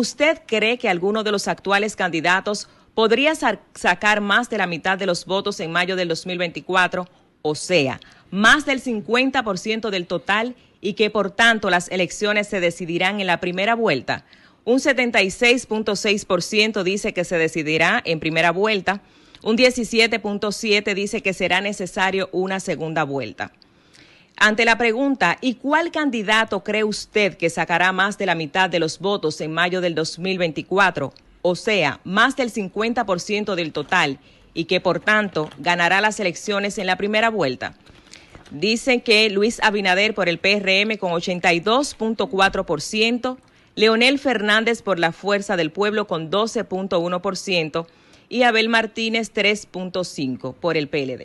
¿Usted cree que alguno de los actuales candidatos podría sacar más de la mitad de los votos en mayo del 2024? O sea, más del 50% del total y que por tanto las elecciones se decidirán en la primera vuelta. Un 76.6% dice que se decidirá en primera vuelta, un 17.7% dice que será necesario una segunda vuelta. Ante la pregunta, ¿y cuál candidato cree usted que sacará más de la mitad de los votos en mayo del 2024? O sea, más del 50% del total y que por tanto ganará las elecciones en la primera vuelta. Dicen que Luis Abinader por el PRM con 82.4%, Leonel Fernández por la Fuerza del Pueblo con 12.1% y Abel Martínez 3.5% por el PLD.